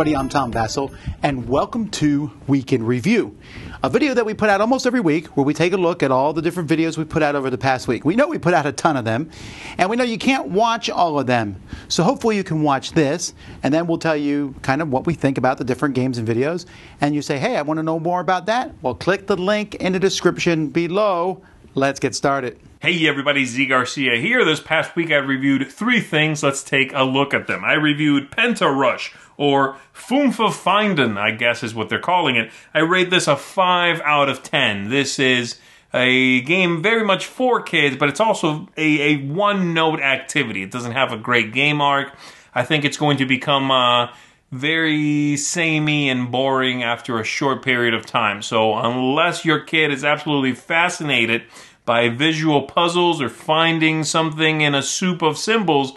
everybody. I'm Tom Vassell, and welcome to Week in Review, a video that we put out almost every week where we take a look at all the different videos we put out over the past week. We know we put out a ton of them, and we know you can't watch all of them. So hopefully you can watch this, and then we'll tell you kind of what we think about the different games and videos. And you say, hey, I want to know more about that. Well, click the link in the description below. Let's get started. Hey everybody, Z Garcia here. This past week I reviewed three things. Let's take a look at them. I reviewed Penta Rush, or Fumfa Finden, I guess is what they're calling it. I rate this a 5 out of 10. This is a game very much for kids, but it's also a, a one-note activity. It doesn't have a great game arc. I think it's going to become... Uh, very samey and boring after a short period of time. So unless your kid is absolutely fascinated by visual puzzles or finding something in a soup of symbols,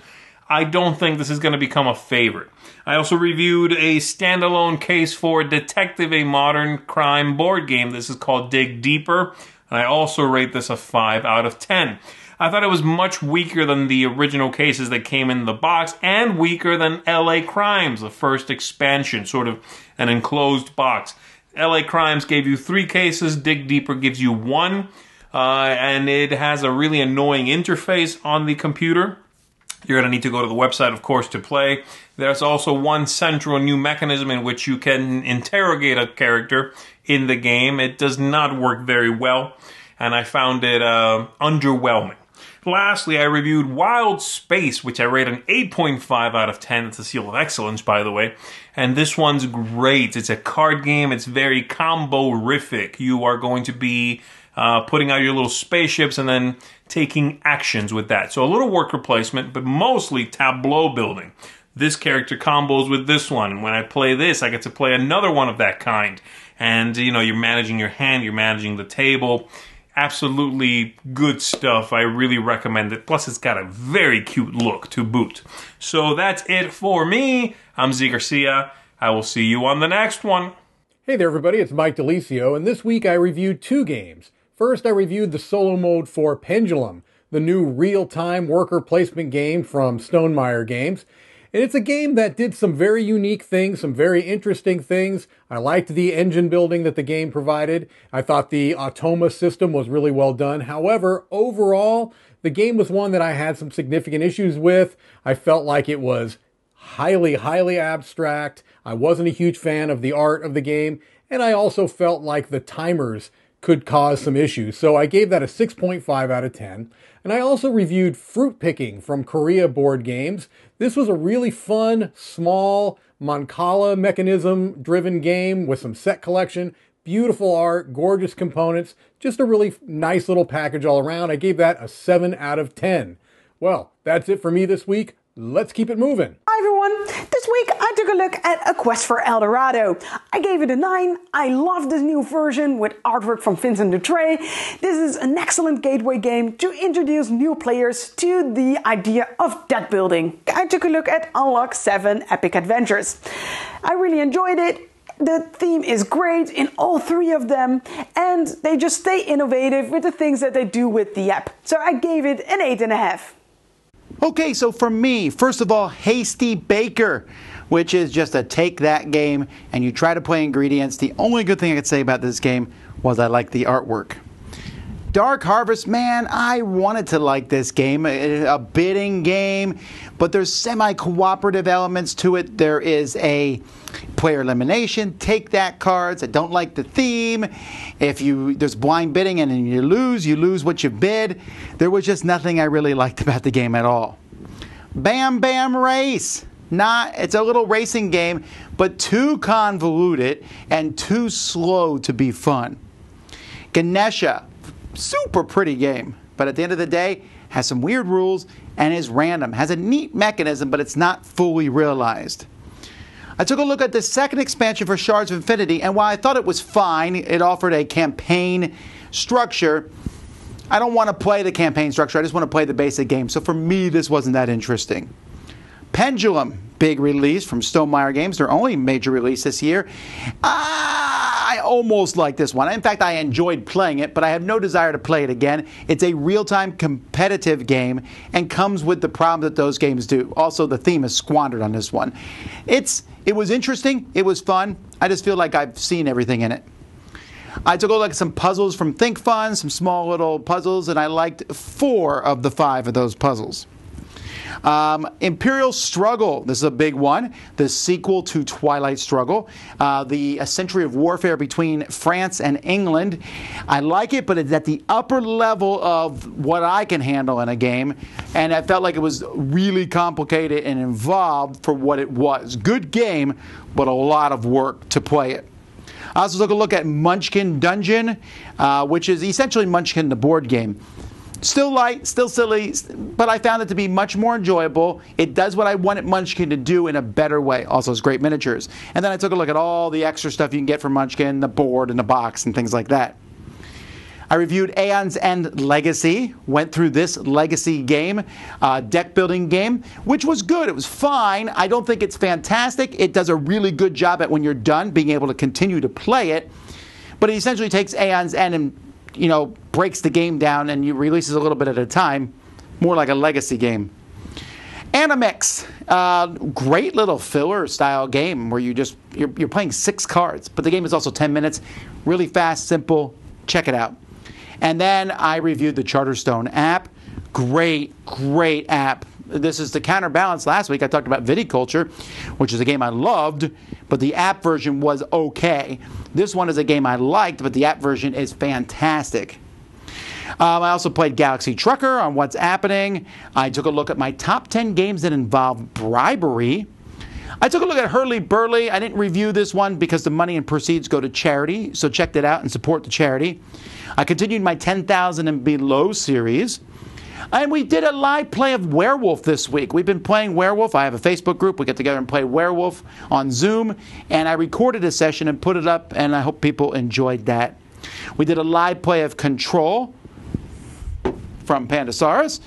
I don't think this is going to become a favorite. I also reviewed a standalone case for Detective a Modern Crime board game. This is called Dig Deeper, and I also rate this a 5 out of 10. I thought it was much weaker than the original cases that came in the box and weaker than LA Crimes, the first expansion, sort of an enclosed box. LA Crimes gave you three cases, Dig Deeper gives you one uh, and it has a really annoying interface on the computer. You're going to need to go to the website, of course, to play. There's also one central new mechanism in which you can interrogate a character in the game. It does not work very well, and I found it uh, underwhelming. Lastly, I reviewed Wild Space, which I rate an 8.5 out of 10. It's a seal of excellence, by the way. And this one's great. It's a card game. It's very combo-rific. You are going to be uh, putting out your little spaceships, and then taking actions with that. So a little worker placement, but mostly tableau building. This character combos with this one. And when I play this, I get to play another one of that kind. And, you know, you're managing your hand, you're managing the table. Absolutely good stuff. I really recommend it. Plus, it's got a very cute look to boot. So that's it for me. I'm Z Garcia. I will see you on the next one. Hey there, everybody. It's Mike Delisio, and this week I reviewed two games First, I reviewed the solo mode for Pendulum, the new real time worker placement game from Stonemeyer Games. And it's a game that did some very unique things, some very interesting things. I liked the engine building that the game provided. I thought the Automa system was really well done. However, overall, the game was one that I had some significant issues with. I felt like it was highly, highly abstract. I wasn't a huge fan of the art of the game. And I also felt like the timers could cause some issues. So I gave that a 6.5 out of 10. And I also reviewed Fruit Picking from Korea Board Games. This was a really fun, small, Moncala mechanism driven game with some set collection, beautiful art, gorgeous components, just a really nice little package all around. I gave that a 7 out of 10. Well, that's it for me this week. Let's keep it moving. Hi, everyone. This week I a look at A Quest for El Dorado. I gave it a 9. I love this new version with artwork from Vincent Dutre. This is an excellent gateway game to introduce new players to the idea of deck building. I took a look at Unlock 7 Epic Adventures. I really enjoyed it the theme is great in all three of them, and they just stay innovative with the things that they do with the app. So I gave it an 8.5. Okay, so for me, first of all, Hasty Baker, which is just a take that game and you try to play ingredients. The only good thing I could say about this game was I like the artwork. Dark Harvest, man, I wanted to like this game. A bidding game, but there's semi cooperative elements to it. There is a player elimination, take that cards. I don't like the theme. If you there's blind bidding and you lose, you lose what you bid. There was just nothing I really liked about the game at all. Bam Bam Race not it's a little racing game but too convoluted and too slow to be fun ganesha super pretty game. But at the end of the day, has some weird rules and is random. Has a neat mechanism, but it's not fully realized. I took a look at the second expansion for Shards of Infinity, and while I thought it was fine, it offered a campaign structure. I don't want to play the campaign structure, I just want to play the basic game. So for me, this wasn't that interesting. Pendulum, big release from Stonemeyer Games, their only major release this year. Ah! almost like this one. In fact, I enjoyed playing it, but I have no desire to play it again. It's a real time competitive game and comes with the problems that those games do. Also, the theme is squandered on this one. It's, it was interesting, it was fun. I just feel like I've seen everything in it. I took a look at some puzzles from ThinkFun, some small little puzzles, and I liked four of the five of those puzzles. Um, Imperial Struggle, this is a big one, the sequel to Twilight Struggle, uh, the a century of warfare between France and England. I like it, but it's at the upper level of what I can handle in a game, and I felt like it was really complicated and involved for what it was. Good game, but a lot of work to play it. I also took a look at Munchkin Dungeon, uh, which is essentially Munchkin the board game still light, still silly, but I found it to be much more enjoyable. It does what I wanted Munchkin to do in a better way. Also, it's great miniatures. And then I took a look at all the extra stuff you can get from Munchkin, the board and the box and things like that. I reviewed Aeon's End Legacy, went through this Legacy game, uh, deck building game, which was good. It was fine. I don't think it's fantastic. It does a really good job at when you're done being able to continue to play it. But it essentially takes Aeon's End and you know, breaks the game down and you releases a little bit at a time, more like a legacy game. Animix, uh, great little filler style game where you just you're, you're playing six cards, but the game is also 10 minutes, really fast, simple. Check it out. And then I reviewed the Charterstone app. Great, great app. This is the counterbalance. Last week I talked about Viticulture, which is a game I loved, but the app version was okay. This one is a game I liked, but the app version is fantastic. Um, I also played Galaxy Trucker on What's Happening. I took a look at my top 10 games that involve bribery. I took a look at Hurley Burley. I didn't review this one because the money and proceeds go to charity, so check that out and support the charity. I continued my 10,000 and below series. And we did a live play of Werewolf this week. We've been playing Werewolf. I have a Facebook group. We get together and play Werewolf on Zoom. And I recorded a session and put it up, and I hope people enjoyed that. We did a live play of Control from Pandasaurus.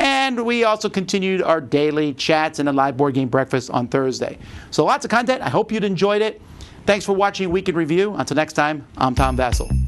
And we also continued our daily chats and a live board game breakfast on Thursday. So lots of content. I hope you'd enjoyed it. Thanks for watching Weekend Review. Until next time, I'm Tom Vassell.